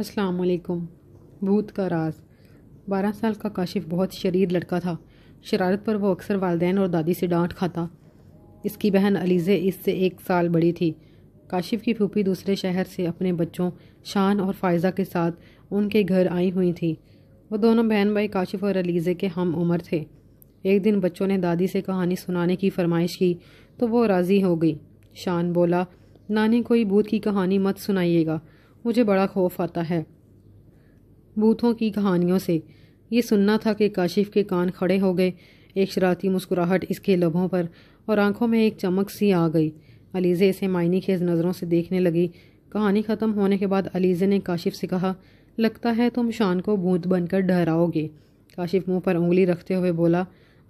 अस्सलाम भूत का राज बारह साल का काशिफ बहुत शरीर लड़का था शरारत पर वो अक्सर वालदेन और दादी से डांट खाता इसकी बहन अलीज़े इससे एक साल बड़ी थी काशिफ की फूफी दूसरे शहर से अपने बच्चों शान और फायज़ा के साथ उनके घर आई हुई थी वो दोनों बहन भाई काशिफ और अलीज़े के हम उम्र थे एक दिन बच्चों ने दादी से कहानी सुनाने की फरमाइश की तो वो राज़ी हो गई शान बोला नानी कोई भूत की कहानी मत सुनाइएगा मुझे बड़ा खौफ आता है बूथों की कहानियों से ये सुनना था कि काशिफ के कान खड़े हो गए एक शरारती मुस्कुराहट इसके लबों पर और आंखों में एक चमक सी आ गई अलीज़े इसे मायनी खेज नज़रों से देखने लगी कहानी ख़त्म होने के बाद अलीज़े ने काशिफ से कहा लगता है तुम शान को भूत बनकर डहराओगे काशिफ मुंह पर उंगली रखते हुए बोला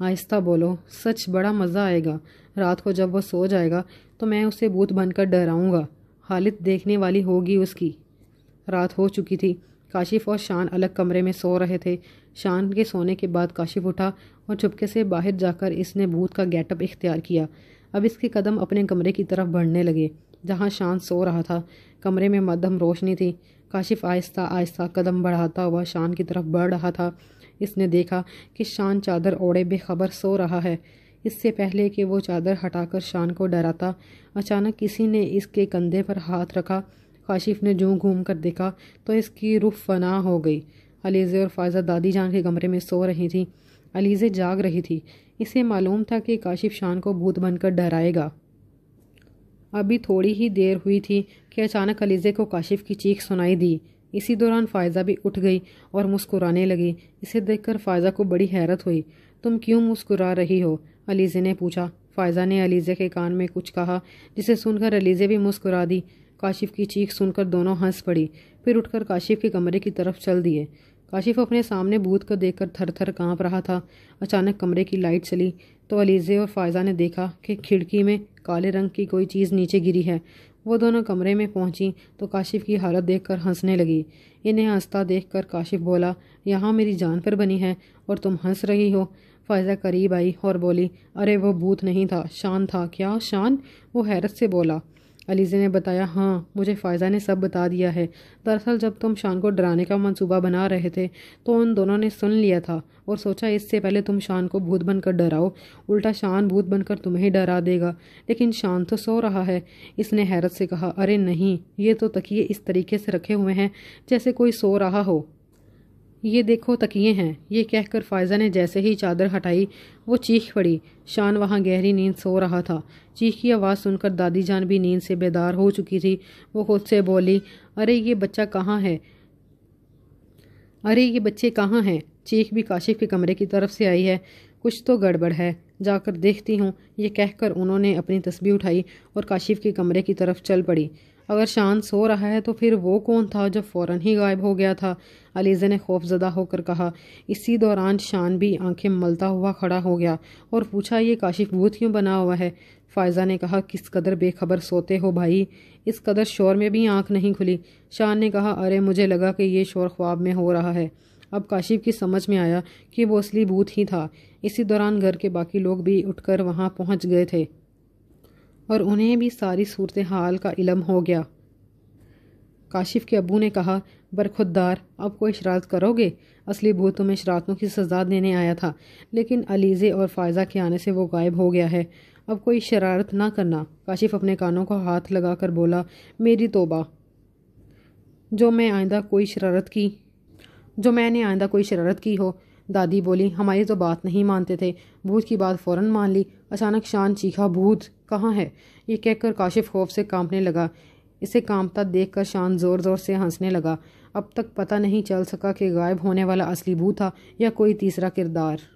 आहिस्ता बोलो सच बड़ा मज़ा आएगा रात को जब वह सो जाएगा तो मैं उसे भूत बनकर डहराऊँगा हालत देखने वाली होगी उसकी रात हो चुकी थी काशिफ और शान अलग कमरे में सो रहे थे शान के सोने के बाद काशिफ उठा और चुपके से बाहर जाकर इसने भूत का गेटअप इख्तियार किया अब इसके कदम अपने कमरे की तरफ बढ़ने लगे जहाँ शान सो रहा था कमरे में मध्यम रोशनी थी काशिफ आहिस्ता आहिस्ता कदम बढ़ाता हुआ शान की तरफ बढ़ रहा था इसने देखा कि शान चादर ओढ़े बेखबर सो रहा है इससे पहले कि वो चादर हटाकर शान को डराता अचानक किसी ने इसके कंधे पर हाथ रखा काशिफ ने जूँ घूम कर देखा तो इसकी रुख फना हो गई अलीज़े और फायजा दादी जान के कमरे में सो रही थी अलीज़े जाग रही थी इसे मालूम था कि काशिफ शान को भूत बनकर डराएगा अभी थोड़ी ही देर हुई थी कि अचानक अलीज़े को काशिफ की चीख सुनाई दी इसी दौरान फ़ायज़ा भी उठ गई और मुस्कुराने लगी इसे देखकर फ़ायज़ा को बड़ी हैरत हुई तुम क्यों मुस्कुरा रही हो अलीज़े ने पूछा फ़ायज़ा ने अलीज़े के कान में कुछ कहा जिसे सुनकर अलीज़े भी मुस्कुरा दी काशिफ की चीख सुनकर दोनों हंस पड़ी फिर उठकर काशिफ के कमरे की तरफ चल दिए काशिफ अपने सामने बूथ को देखकर थर थर काँप रहा था अचानक कमरे की लाइट चली तो अलीज़े और फ़ायज़ा ने देखा कि खिड़की में काले रंग की कोई चीज़ नीचे गिरी है वो दोनों कमरे में पहुंची तो काशिफ की हालत देखकर हंसने लगी इन्हें हंसता देखकर काशिफ बोला यहाँ मेरी जान पर बनी है और तुम हंस रही हो फ़ायज़ा करीब आई और बोली अरे वो भूत नहीं था शान था क्या शान वो हैरत से बोला अलीज़े ने बताया हाँ मुझे फ़ायज़ा ने सब बता दिया है दरअसल जब तुम शान को डराने का मंसूबा बना रहे थे तो उन दोनों ने सुन लिया था और सोचा इससे पहले तुम शान को भूत बनकर डराओ उल्टा शान भूत बनकर तुम्हें डरा देगा लेकिन शान तो सो रहा है इसने हैरत से कहा अरे नहीं ये तो तकिए इस तरीके से रखे हुए हैं जैसे कोई सो रहा हो ये देखो तकिए हैं ये कहकर फायजा ने जैसे ही चादर हटाई वो चीख पड़ी शान वहाँ गहरी नींद सो रहा था चीख की आवाज़ सुनकर दादी जान भी नींद से बेदार हो चुकी थी वो खुद से बोली अरे ये बच्चा कहाँ है अरे ये बच्चे कहाँ हैं चीख भी काशिफ के कमरे की तरफ से आई है कुछ तो गड़बड़ है जाकर देखती हूँ ये कहकर उन्होंने अपनी तस्वीर उठाई और काशिफ के कमरे की तरफ चल पड़ी अगर शान सो रहा है तो फिर वो कौन था जब फ़ौर ही गायब हो गया था अलीज़ा ने खौफजदा होकर कहा इसी दौरान शान भी आंखें मलता हुआ खड़ा हो गया और पूछा ये काशिफ भूत क्यों बना हुआ है फ़ायज़ा ने कहा किस कदर बेखबर सोते हो भाई इस कदर शोर में भी आंख नहीं खुली शान ने कहा अरे मुझे लगा कि ये शोर ख्वाब में हो रहा है अब काशिफ की समझ में आया कि वो असली भूत ही था इसी दौरान घर के बाकी लोग भी उठकर वहाँ पहुँच गए थे और उन्हें भी सारी सूरत हाल का इलम हो गया काशिफ के अबू ने कहा बरखुददार अब कोई शरारत करोगे असली भूत तुम्हें शरारतों की सज़ा देने आया था लेकिन अलीज़े और फ़ायज़ा के आने से वो गायब हो गया है अब कोई शरारत ना करना काशिफ अपने कानों को हाथ लगा कर बोला मेरी तोबा जो मैं आइंदा कोई शरारत की जो मैंने आइंदा कोई शरारत की हो दादी बोली हमारी तो बात नहीं मानते थे भूत की बात फ़ौरन मान ली अचानक शान चीखा भूत कहाँ है ये कहकर काशिफ खौफ से कांपने लगा इसे कांपता देखकर शान ज़ोर ज़ोर से हंसने लगा अब तक पता नहीं चल सका कि गायब होने वाला असली भू था या कोई तीसरा किरदार